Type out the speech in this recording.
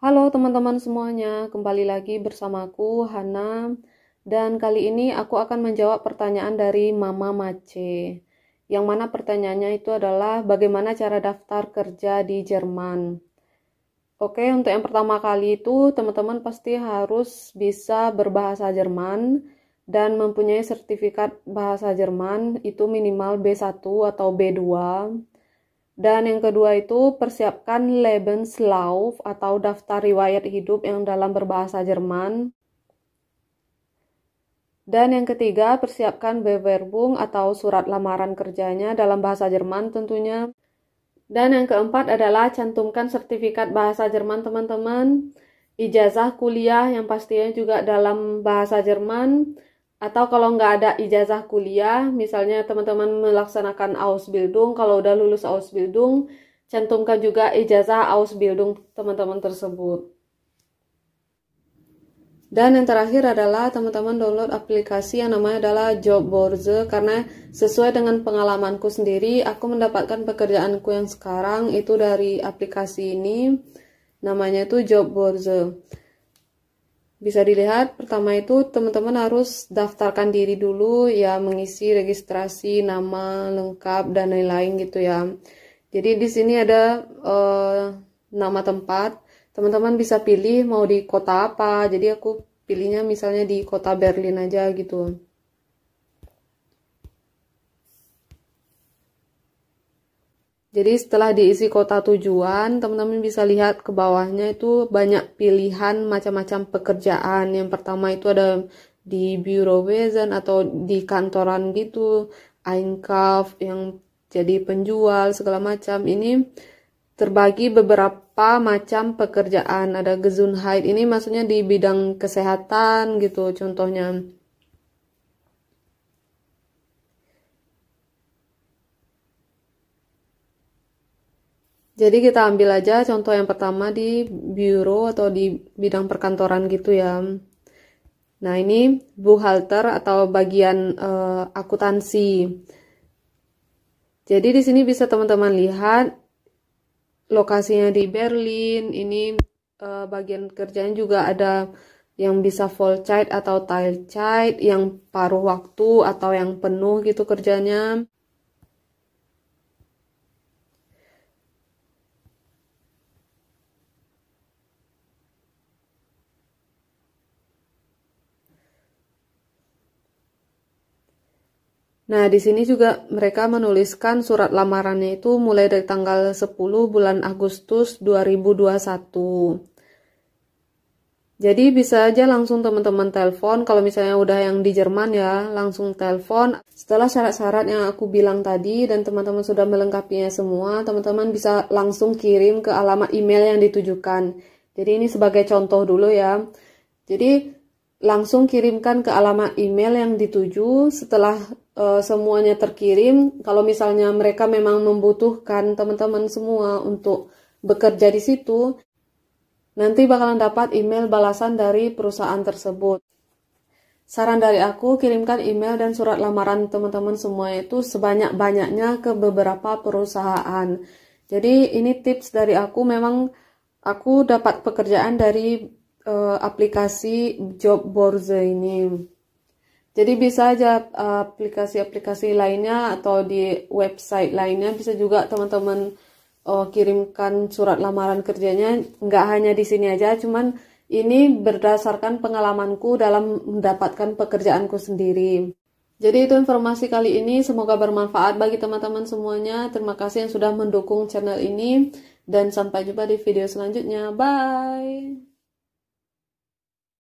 Halo teman-teman semuanya, kembali lagi bersamaku Hana dan kali ini aku akan menjawab pertanyaan dari Mama Mace. Yang mana pertanyaannya itu adalah bagaimana cara daftar kerja di Jerman. Oke, untuk yang pertama kali itu teman-teman pasti harus bisa berbahasa Jerman dan mempunyai sertifikat bahasa Jerman itu minimal B1 atau B2 dan yang kedua itu persiapkan Lebenslauf atau daftar riwayat hidup yang dalam berbahasa Jerman. Dan yang ketiga, persiapkan Bewerbung atau surat lamaran kerjanya dalam bahasa Jerman tentunya. Dan yang keempat adalah cantumkan sertifikat bahasa Jerman teman-teman, ijazah kuliah yang pastinya juga dalam bahasa Jerman, atau kalau nggak ada ijazah kuliah, misalnya teman-teman melaksanakan Ausbildung, kalau udah lulus Ausbildung, cantumkan juga ijazah Ausbildung teman-teman tersebut. Dan yang terakhir adalah teman-teman download aplikasi yang namanya adalah Job Borze karena sesuai dengan pengalamanku sendiri, aku mendapatkan pekerjaanku yang sekarang itu dari aplikasi ini, namanya itu Job Borze bisa dilihat pertama itu teman-teman harus daftarkan diri dulu ya mengisi registrasi nama lengkap dan lain-lain gitu ya jadi di sini ada uh, nama tempat teman-teman bisa pilih mau di kota apa jadi aku pilihnya misalnya di kota Berlin aja gitu Jadi setelah diisi kota tujuan, teman-teman bisa lihat ke bawahnya itu banyak pilihan macam-macam pekerjaan. Yang pertama itu ada di Bureau Wesen atau di kantoran gitu, Einkauf yang jadi penjual segala macam. Ini terbagi beberapa macam pekerjaan. Ada Gesundheit ini maksudnya di bidang kesehatan gitu contohnya Jadi kita ambil aja contoh yang pertama di biro atau di bidang perkantoran gitu ya. Nah ini buhalter atau bagian uh, akuntansi. Jadi di sini bisa teman-teman lihat lokasinya di Berlin. Ini uh, bagian kerjanya juga ada yang bisa full chart atau tile chart, yang paruh waktu atau yang penuh gitu kerjanya. Nah, di sini juga mereka menuliskan surat lamarannya itu mulai dari tanggal 10 bulan Agustus 2021. Jadi bisa aja langsung teman-teman telepon kalau misalnya udah yang di Jerman ya, langsung telepon. Setelah syarat-syarat yang aku bilang tadi dan teman-teman sudah melengkapinya semua, teman-teman bisa langsung kirim ke alamat email yang ditujukan. Jadi ini sebagai contoh dulu ya. Jadi langsung kirimkan ke alamat email yang dituju setelah e, semuanya terkirim kalau misalnya mereka memang membutuhkan teman-teman semua untuk bekerja di situ nanti bakalan dapat email balasan dari perusahaan tersebut saran dari aku kirimkan email dan surat lamaran teman-teman semua itu sebanyak-banyaknya ke beberapa perusahaan jadi ini tips dari aku memang aku dapat pekerjaan dari uh, aplikasi job borze ini. Jadi bisa aja eh, aplikasi-aplikasi lainnya atau di website lainnya bisa juga teman-teman uh, kirimkan surat lamaran kerjanya nggak hanya di sini aja, cuman ini berdasarkan pengalamanku dalam mendapatkan pekerjaanku sendiri. Jadi itu informasi kali ini, semoga bermanfaat bagi teman-teman semuanya. Terima kasih yang sudah mendukung channel ini dan sampai jumpa di video selanjutnya. Bye.